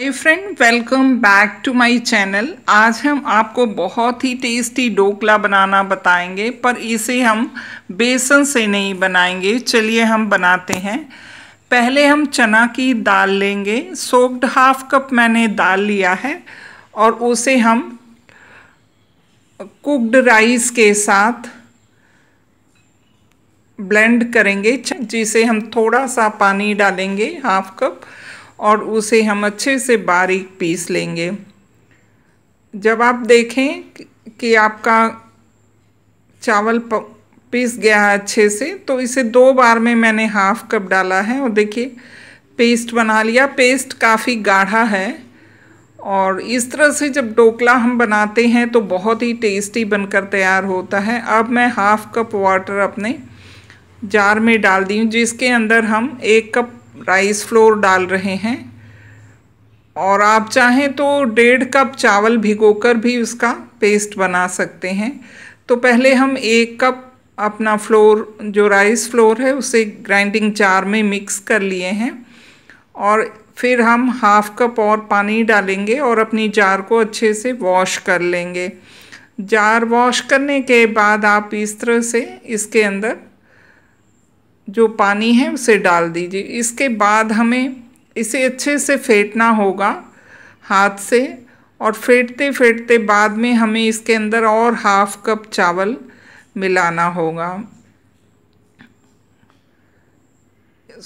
hi friend welcome back to my channel आज हम आपको बहुत ही टेस्टी डोकला बनाना बताएंगे पर इसे हम बेसन से नहीं बनाएंगे चलिए हम बनाते हैं पहले हम चना की दाल लेंगे सोक्ड हाफ कप मैंने दाल लिया है और उसे हम कुक्ड राइस के साथ ब्लेंड करेंगे जिसे हम थोड़ा सा पानी डालेंगे हाफ कप और उसे हम अच्छे से बारीक पीस लेंगे जब आप देखें कि आपका चावल पीस गया है अच्छे से तो इसे दो बार में मैंने हाफ कप डाला है और देखिए पेस्ट बना लिया पेस्ट काफ़ी गाढ़ा है और इस तरह से जब ढोकला हम बनाते हैं तो बहुत ही टेस्टी बनकर तैयार होता है अब मैं हाफ़ कप वाटर अपने जार में डाल दी हूँ जिसके अंदर हम एक कप राइस फ्लोर डाल रहे हैं और आप चाहें तो डेढ़ कप चावल भिगोकर भी उसका पेस्ट बना सकते हैं तो पहले हम एक कप अपना फ्लोर जो राइस फ्लोर है उसे ग्राइंडिंग जार में मिक्स कर लिए हैं और फिर हम हाफ कप और पानी डालेंगे और अपनी जार को अच्छे से वॉश कर लेंगे जार वॉश करने के बाद आप इस तरह से इसके अंदर जो पानी है उसे डाल दीजिए इसके बाद हमें इसे अच्छे से फेंटना होगा हाथ से और फेंटते फेंटते बाद में हमें इसके अंदर और हाफ कप चावल मिलाना होगा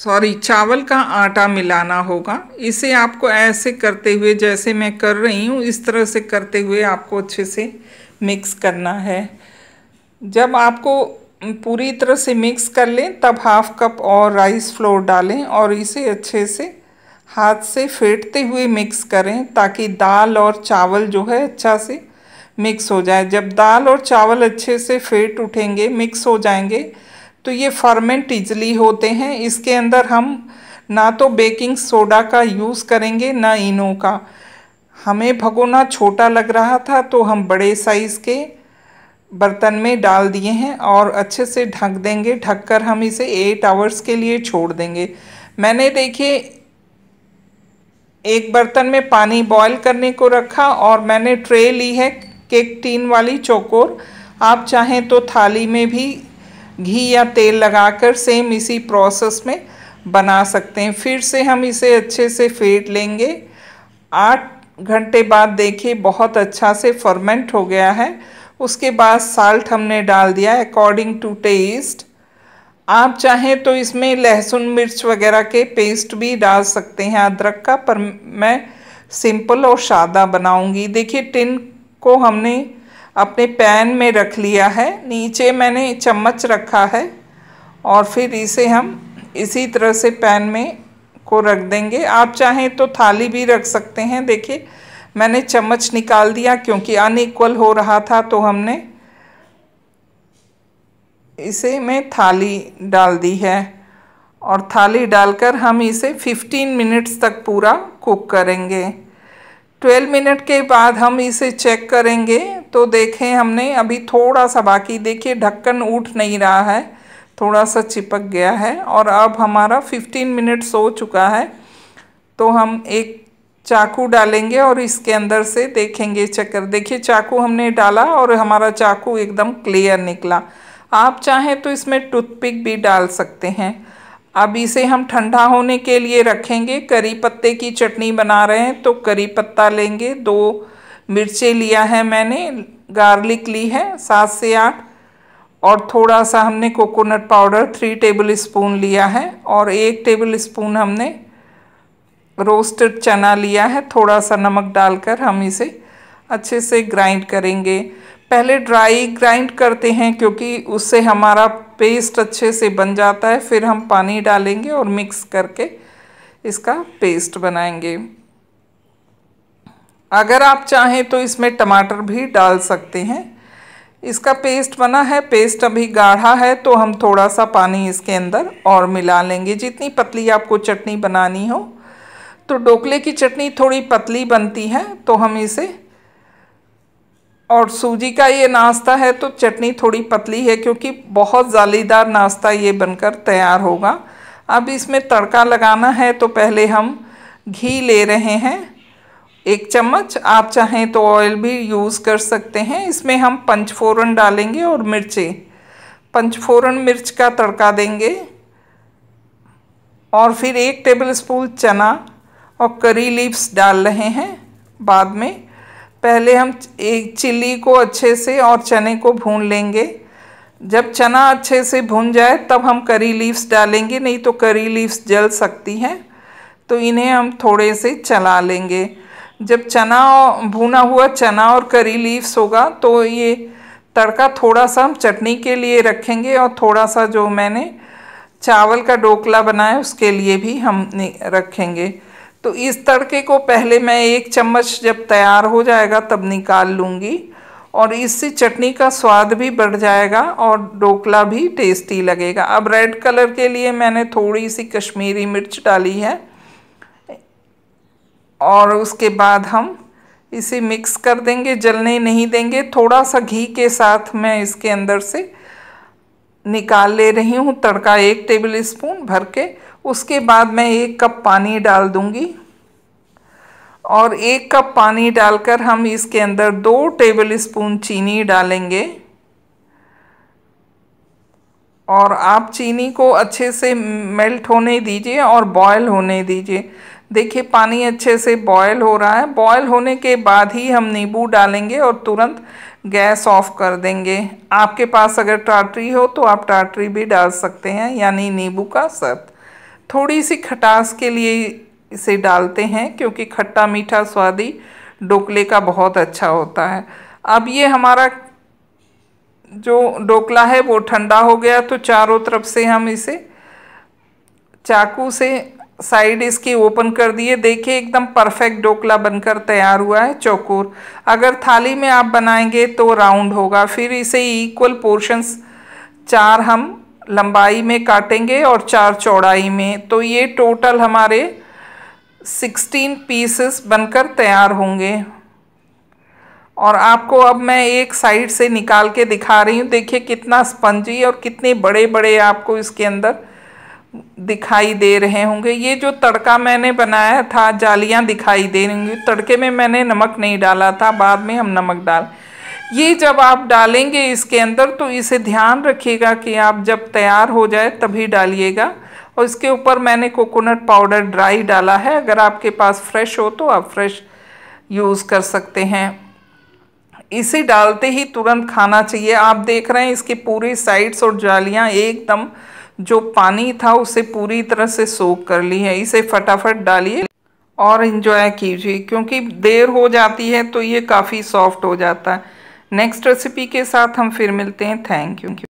सॉरी चावल का आटा मिलाना होगा इसे आपको ऐसे करते हुए जैसे मैं कर रही हूँ इस तरह से करते हुए आपको अच्छे से मिक्स करना है जब आपको पूरी तरह से मिक्स कर लें तब हाफ कप और राइस फ्लोर डालें और इसे अच्छे से हाथ से फेंटते हुए मिक्स करें ताकि दाल और चावल जो है अच्छा से मिक्स हो जाए जब दाल और चावल अच्छे से फेट उठेंगे मिक्स हो जाएंगे तो ये फर्मेंट इजली होते हैं इसके अंदर हम ना तो बेकिंग सोडा का यूज़ करेंगे ना इनो का हमें भगोना छोटा लग रहा था तो हम बड़े साइज़ के बर्तन में डाल दिए हैं और अच्छे से ढक देंगे ढक कर हम इसे एट आवर्स के लिए छोड़ देंगे मैंने देखिए एक बर्तन में पानी बॉईल करने को रखा और मैंने ट्रे ली है केक टीन वाली चौकोर आप चाहें तो थाली में भी घी या तेल लगाकर सेम इसी प्रोसेस में बना सकते हैं फिर से हम इसे अच्छे से फेट लेंगे आठ घंटे बाद देखिए बहुत अच्छा से फर्मेंट हो गया है उसके बाद साल्ट हमने डाल दिया अकॉर्डिंग टू टेस्ट आप चाहें तो इसमें लहसुन मिर्च वगैरह के पेस्ट भी डाल सकते हैं अदरक का पर मैं सिंपल और सादा बनाऊंगी देखिए टिन को हमने अपने पैन में रख लिया है नीचे मैंने चम्मच रखा है और फिर इसे हम इसी तरह से पैन में को रख देंगे आप चाहें तो थाली भी रख सकते हैं देखिए मैंने चम्मच निकाल दिया क्योंकि अनइक्वल हो रहा था तो हमने इसे में थाली डाल दी है और थाली डालकर हम इसे 15 मिनट्स तक पूरा कुक करेंगे 12 मिनट के बाद हम इसे चेक करेंगे तो देखें हमने अभी थोड़ा सा बाकी देखिए ढक्कन उठ नहीं रहा है थोड़ा सा चिपक गया है और अब हमारा 15 मिनट्स हो चुका है तो हम एक चाकू डालेंगे और इसके अंदर से देखेंगे चक्कर देखिए चाकू हमने डाला और हमारा चाकू एकदम क्लियर निकला आप चाहें तो इसमें टूथपिक भी डाल सकते हैं अब इसे हम ठंडा होने के लिए रखेंगे करी पत्ते की चटनी बना रहे हैं तो करी पत्ता लेंगे दो मिर्चें लिया है मैंने गार्लिक ली है सात से आठ और थोड़ा सा हमने coconut powder three tablespoon लिया है और एक टेबल स्पून हमने रोस्टेड चना लिया है थोड़ा सा नमक डालकर हम इसे अच्छे से ग्राइंड करेंगे पहले ड्राई ग्राइंड करते हैं क्योंकि उससे हमारा पेस्ट अच्छे से बन जाता है फिर हम पानी डालेंगे और मिक्स करके इसका पेस्ट बनाएंगे अगर आप चाहें तो इसमें टमाटर भी डाल सकते हैं इसका पेस्ट बना है पेस्ट अभी गाढ़ा है तो हम थोड़ा सा पानी इसके अंदर और मिला लेंगे जितनी पतली आपको चटनी बनानी हो तो डोकले की चटनी थोड़ी पतली बनती है तो हम इसे और सूजी का ये नाश्ता है तो चटनी थोड़ी पतली है क्योंकि बहुत जालीदार नाश्ता ये बनकर तैयार होगा अब इसमें तड़का लगाना है तो पहले हम घी ले रहे हैं एक चम्मच आप चाहें तो ऑयल भी यूज़ कर सकते हैं इसमें हम पंचफोरन डालेंगे और मिर्चें पंचफोरन मिर्च का तड़का देंगे और फिर एक टेबल स्पून चना और करी लीव्स डाल रहे हैं बाद में पहले हम एक चिल्ली को अच्छे से और चने को भून लेंगे जब चना अच्छे से भून जाए तब हम करी लीव्स डालेंगे नहीं तो करी लीव्स जल सकती हैं तो इन्हें हम थोड़े से चला लेंगे जब चना भुना हुआ चना और करी लीव्स होगा तो ये तड़का थोड़ा सा हम चटनी के लिए रखेंगे और थोड़ा सा जो मैंने चावल का डोकला बनाया उसके लिए भी हम रखेंगे तो इस तड़के को पहले मैं एक चम्मच जब तैयार हो जाएगा तब निकाल लूँगी और इससे चटनी का स्वाद भी बढ़ जाएगा और ढोकला भी टेस्टी लगेगा अब रेड कलर के लिए मैंने थोड़ी सी कश्मीरी मिर्च डाली है और उसके बाद हम इसे मिक्स कर देंगे जलने नहीं देंगे थोड़ा सा घी के साथ मैं इसके अंदर से निकाल ले रही हूँ तड़का एक टेबल स्पून भर के उसके बाद मैं एक कप पानी डाल दूंगी और एक कप पानी डालकर हम इसके अंदर दो टेबल स्पून चीनी डालेंगे और आप चीनी को अच्छे से मेल्ट होने दीजिए और बॉयल होने दीजिए देखिए पानी अच्छे से बॉयल हो रहा है बॉयल होने के बाद ही हम नींबू डालेंगे और तुरंत गैस ऑफ कर देंगे आपके पास अगर टाटरी हो तो आप टाटरी भी डाल सकते हैं यानी नींबू का सर्द थोड़ी सी खटास के लिए इसे डालते हैं क्योंकि खट्टा मीठा स्वादी डोकले का बहुत अच्छा होता है अब ये हमारा जो डोकला है वो ठंडा हो गया तो चारों तरफ से हम इसे चाकू से साइड इसकी ओपन कर दिए देखिए एकदम परफेक्ट डोकला बनकर तैयार हुआ है चौकोर अगर थाली में आप बनाएंगे तो राउंड होगा फिर इसे इक्वल पोर्शंस चार हम लंबाई में काटेंगे और चार चौड़ाई में तो ये टोटल हमारे सिक्सटीन पीसेस बनकर तैयार होंगे और आपको अब मैं एक साइड से निकाल के दिखा रही हूँ देखिए कितना स्पंजी और कितने बड़े बड़े आपको इसके अंदर दिखाई दे रहे होंगे ये जो तड़का मैंने बनाया था जालियाँ दिखाई दे रही होंगी तड़के में मैंने नमक नहीं डाला था बाद में हम नमक डाल ये जब आप डालेंगे इसके अंदर तो इसे ध्यान रखिएगा कि आप जब तैयार हो जाए तभी डालिएगा और इसके ऊपर मैंने कोकोनट पाउडर ड्राई डाला है अगर आपके पास फ्रेश हो तो आप फ्रेश यूज़ कर सकते हैं इसे डालते ही तुरंत खाना चाहिए आप देख रहे हैं इसकी पूरी साइड्स और जालियाँ एकदम जो पानी था उसे पूरी तरह से सोख कर ली है इसे फटाफट डालिए और इन्जॉय कीजिए क्योंकि देर हो जाती है तो ये काफ़ी सॉफ्ट हो जाता है नेक्स्ट रेसिपी के साथ हम फिर मिलते हैं थैंक यू